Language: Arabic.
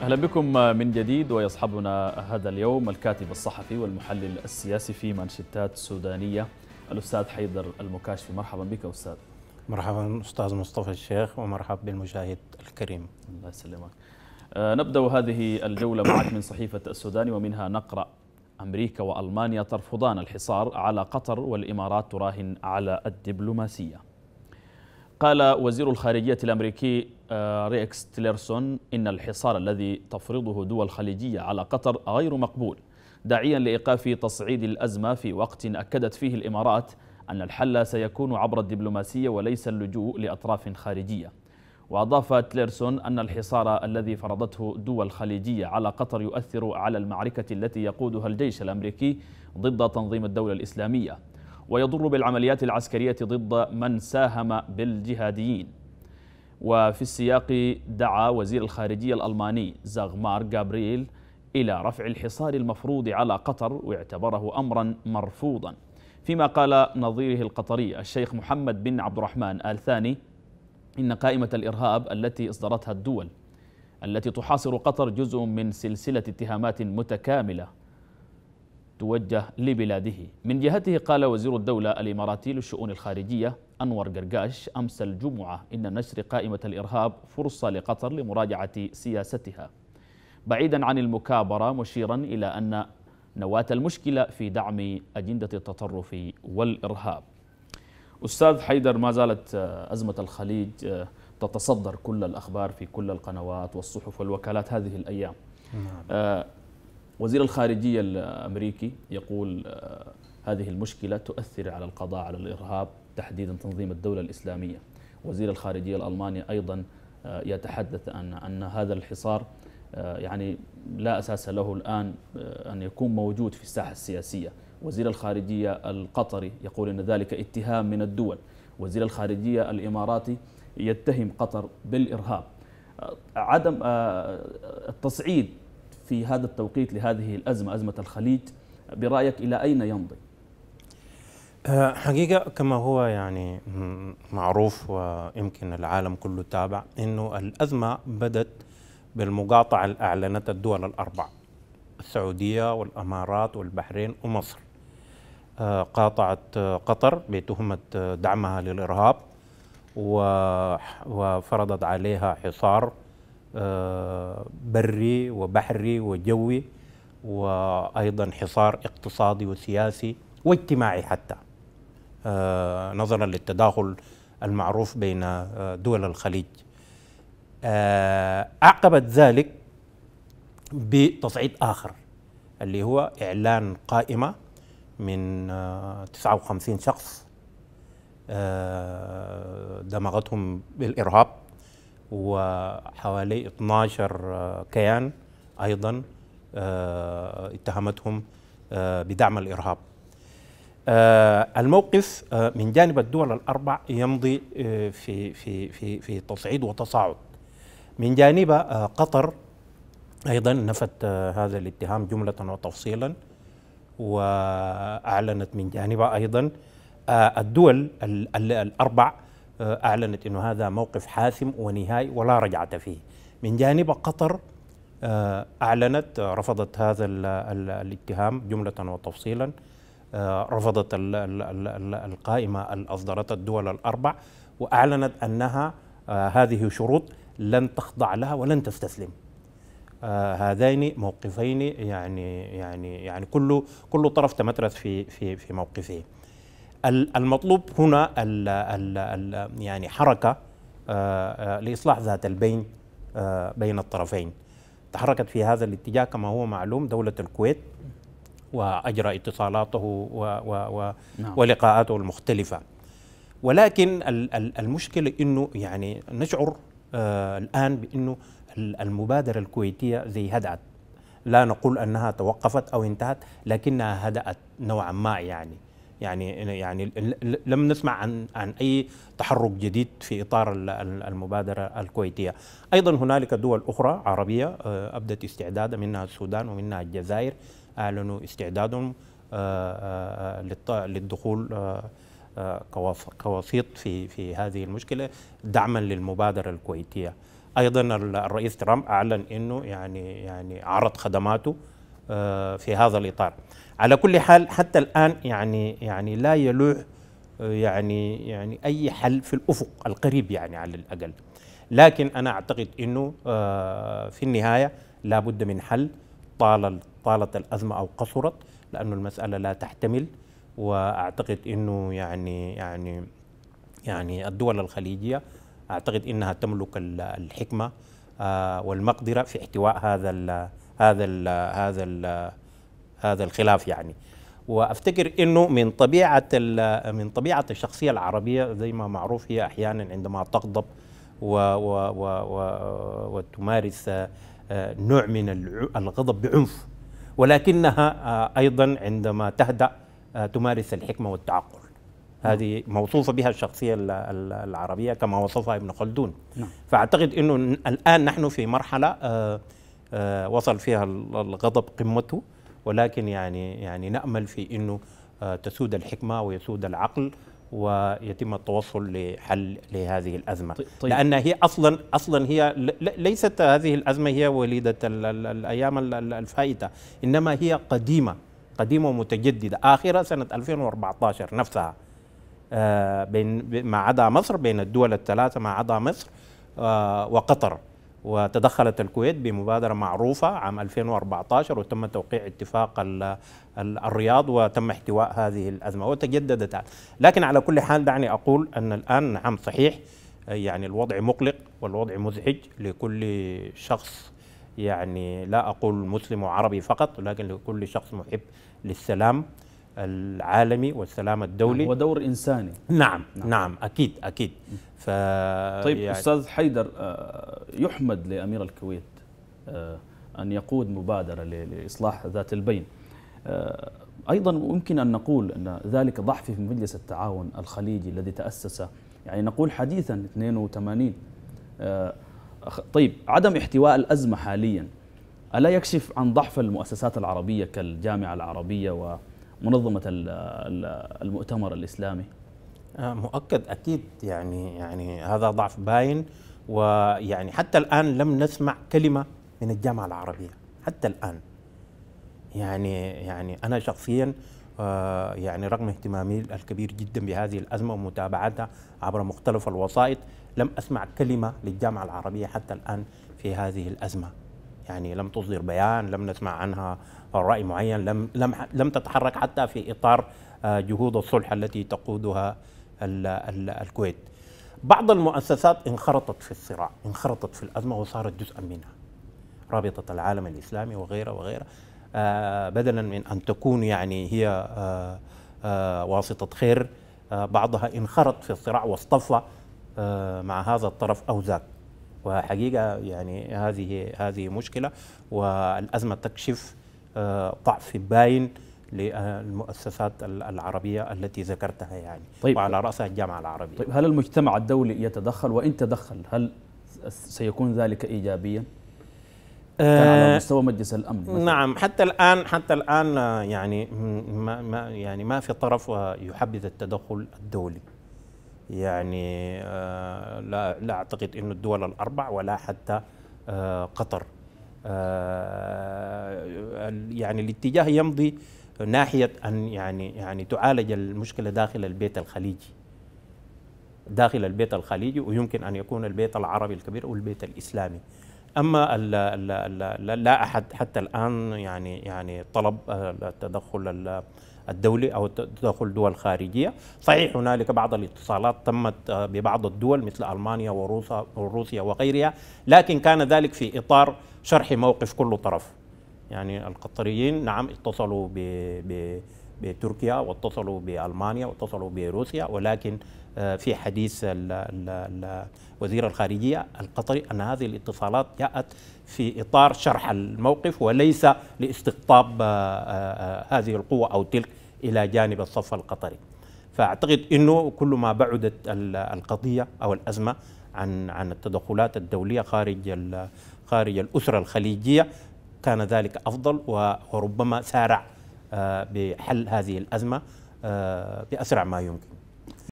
أهلا بكم من جديد ويصحبنا هذا اليوم الكاتب الصحفي والمحلل السياسي في مانشيتات سودانية الأستاذ حيدر المكاشفي مرحبا بك أستاذ مرحبا أستاذ مصطفى الشيخ ومرحبا بالمشاهد الكريم الله يسلمك آه، نبدأ هذه الجولة معك من صحيفة السوداني ومنها نقرأ أمريكا وألمانيا ترفضان الحصار على قطر والإمارات تراهن على الدبلوماسية قال وزير الخارجية الأمريكي آه، ريكس تيلرسون إن الحصار الذي تفرضه دول خليجية على قطر غير مقبول داعيا لإيقاف تصعيد الأزمة في وقت أكدت فيه الإمارات أن الحل سيكون عبر الدبلوماسية وليس اللجوء لأطراف خارجية وأضاف تليرسون أن الحصار الذي فرضته دول خليجية على قطر يؤثر على المعركة التي يقودها الجيش الأمريكي ضد تنظيم الدولة الإسلامية ويضر بالعمليات العسكرية ضد من ساهم بالجهاديين وفي السياق دعا وزير الخارجية الألماني زغمار جابريل إلى رفع الحصار المفروض على قطر واعتبره أمرا مرفوضا فيما قال نظيره القطري الشيخ محمد بن عبد الرحمن آل ثاني إن قائمة الإرهاب التي إصدرتها الدول التي تحاصر قطر جزء من سلسلة اتهامات متكاملة توجه لبلاده من جهته قال وزير الدولة الإماراتي للشؤون الخارجية أنور قرقاش أمس الجمعة إن نشر قائمة الإرهاب فرصة لقطر لمراجعة سياستها بعيدا عن المكابرة مشيرا إلى أن نواة المشكلة في دعم أجندة التطرف والإرهاب أستاذ حيدر ما زالت أزمة الخليج تتصدر كل الأخبار في كل القنوات والصحف والوكالات هذه الأيام نعم. آه، وزير الخارجية الأمريكي يقول آه، هذه المشكلة تؤثر على القضاء على الإرهاب تحديدا تنظيم الدولة الإسلامية وزير الخارجية الألماني أيضا آه، يتحدث أن أن هذا الحصار آه، يعني لا أساس له الآن أن يكون موجود في الساحة السياسية وزير الخارجية القطري يقول أن ذلك اتهام من الدول وزير الخارجية الإماراتي يتهم قطر بالإرهاب عدم التصعيد في هذا التوقيت لهذه الأزمة أزمة الخليج برأيك إلى أين يمضي؟ آه، حقيقة كما هو يعني معروف ويمكن العالم كله تابع أنه الأزمة بدت بالمقاطعة اللي أعلنت الدول الأربع السعودية والأمارات والبحرين ومصر آه، قاطعت آه، قطر بتهمة دعمها للإرهاب وفرضت عليها حصار آه، بري وبحري وجوي وايضا حصار اقتصادي وسياسي واجتماعي حتى آه، نظرا للتداخل المعروف بين آه، دول الخليج اعقبت ذلك بتصعيد اخر اللي هو اعلان قائمه من 59 شخص دمغتهم بالارهاب وحوالي 12 آه، كيان ايضا آه، اتهمتهم آه، بدعم الارهاب. الموقف من جانب الدول الاربع يمضي في في في في تصعيد وتصاعد. من جانبها قطر ايضا نفت هذا الاتهام جمله وتفصيلا واعلنت من جانبها ايضا الدول الاربع آه، أعلنت أنه هذا موقف حاسم ونهائي ولا رجعة فيه من جانب قطر آه، أعلنت آه، رفضت هذا الاتهام جملة وتفصيلا رفضت القائمة اللي أصدرتها الدول الأربع وأعلنت أنها هذه شروط لن تخضع لها ولن تستسلم هذين موقفين يعني يعني يعني كل كل طرف تمترس في في في موقفه المطلوب هنا ال ال ال يعني حركه آه، آه، لاصلاح ذات البين آه، بين الطرفين تحركت في هذا الاتجاه كما هو معلوم دوله الكويت واجرى اتصالاته و و و نعم. ولقاءاته المختلفه ولكن المشكله انه يعني نشعر الان بانه المبادره الكويتيه زي هدأت لا نقول انها توقفت او انتهت لكنها هدأت نوعا ما يعني يعني يعني لم نسمع عن عن اي تحرك جديد في اطار المبادره الكويتيه. ايضا هنالك دول اخرى عربيه آه، ابدت استعدادها منها السودان ومنها الجزائر اعلنوا استعدادهم آه، آه، للدخول كوسيط في في هذه المشكله دعما للمبادره الكويتيه. ايضا الرئيس ترامب اعلن انه يعني يعني عرض خدماته آه، في هذا الإطار على كل حال حتى الآن يعني يعني لا يلوح آه، يعني يعني أي حل في الأفق القريب يعني على الأقل لكن أنا أعتقد أنه آه، في النهاية لابد من حل طال طالت الأزمة أو قصرت لأنه المسألة لا تحتمل وأعتقد أنه يعني يعني يعني الدول الخليجية أعتقد أنها تملك الحكمة والمقدرة في احتواء هذا هذا ال هذا ال هذا الخلاف يعني وافتكر انه من طبيعه من طبيعه الشخصيه العربيه زي ما معروف هي احيانا عندما تغضب و و و و وتمارس آه، نوع من الغضب بعنف ولكنها آه، ايضا عندما تهدأ آه، تمارس الحكمه والتعقل هذه موصوفة بها الشخصية العربية كما وصفها ابن خلدون نعم. فأعتقد أنه الآن نحن في مرحلة آه، وصل فيها الغضب قمته ولكن يعني يعني نامل في انه آه، تسود الحكمه ويسود العقل ويتم التوصل لحل لهذه الازمه طيب. لان هي اصلا اصلا هي ليست هذه الازمه هي وليده الايام الفائته انما هي قديمه قديمه ومتجدده اخرها سنه 2014 نفسها آه، بين ما عدا مصر بين الدول الثلاثه ما عدا مصر وقطر وتدخلت الكويت بمبادرة معروفة عام 2014 وتم توقيع اتفاق الرياض وتم احتواء هذه الأزمة وتجددت لكن على كل حال دعني أقول أن الآن نعم صحيح يعني الوضع مقلق والوضع مزعج لكل شخص يعني لا أقول مسلم وعربي فقط لكن لكل شخص محب للسلام العالمي والسلام الدولي هو دور انساني نعم نعم, نعم اكيد اكيد ف طيب يعني استاذ حيدر آه، يحمد لامير الكويت آه، ان يقود مبادره لاصلاح ذات البين آه، ايضا ممكن ان نقول ان ذلك ضعف في مجلس التعاون الخليجي الذي تاسس يعني نقول حديثا 82 طيب عدم احتواء الازمه حاليا الا يكشف عن ضعف المؤسسات العربيه كالجامعه العربيه و منظمه المؤتمر الاسلامي؟ آه، مؤكد اكيد يعني يعني هذا ضعف باين ويعني حتى الان لم نسمع كلمه من الجامعه العربيه حتى الان يعني يعني انا شخصيا آه، يعني رغم اهتمامي الكبير جدا بهذه الازمه ومتابعتها عبر مختلف الوسائط لم اسمع كلمه للجامعه العربيه حتى الان في هذه الازمه يعني لم تصدر بيان لم نسمع عنها راي معين لم لم لم تتحرك حتى في اطار آه، جهود الصلح التي تقودها الكويت بعض المؤسسات انخرطت في الصراع انخرطت في الازمه وصارت جزءا منها رابطه العالم الاسلامي وغيره وغيره آه، بدلا من ان تكون يعني هي آه، واسطه خير بعضها انخرط في الصراع واصطفى مع هذا الطرف او ذاك وحقيقه يعني هذه هذه مشكله والازمه تكشف آه، ضعف باين للمؤسسات العربية التي ذكرتها يعني طيب وعلى رأسها الجامعة العربية طيب هل المجتمع الدولي يتدخل وإن تدخل هل سيكون ذلك إيجابيا؟ آه، كان على مستوى مجلس الامن مثلا. نعم حتى الان حتى الان آه، يعني ما, ما يعني ما في طرف يحبذ التدخل الدولي يعني آه، لا لا اعتقد انه الدول الاربع ولا حتى آه، قطر آه، يعني الاتجاه يمضي ناحيه ان يعني يعني تعالج المشكله داخل البيت الخليجي داخل البيت الخليجي ويمكن ان يكون البيت العربي الكبير او البيت الاسلامي اما الـ الـ الـ لا احد حتى الان يعني يعني طلب التدخل الدولي أو تدخل دول خارجية صحيح هنالك بعض الاتصالات تمت آه، ببعض الدول مثل ألمانيا وروسيا وغيرها لكن كان ذلك في إطار شرح موقف كل طرف يعني القطريين نعم اتصلوا ب بتركيا واتصلوا بالمانيا واتصلوا بروسيا ولكن آه، في حديث وزير الخارجيه القطري ان هذه الاتصالات جاءت في اطار شرح الموقف وليس لاستقطاب آه، آه، هذه القوه او تلك الى جانب الصف القطري. فاعتقد انه كل ما بعدت القضيه او الازمه عن عن التدخلات الدوليه خارج خارج الاسره الخليجيه كان ذلك افضل وربما سارع آه، بحل هذه الازمه آه، باسرع ما يمكن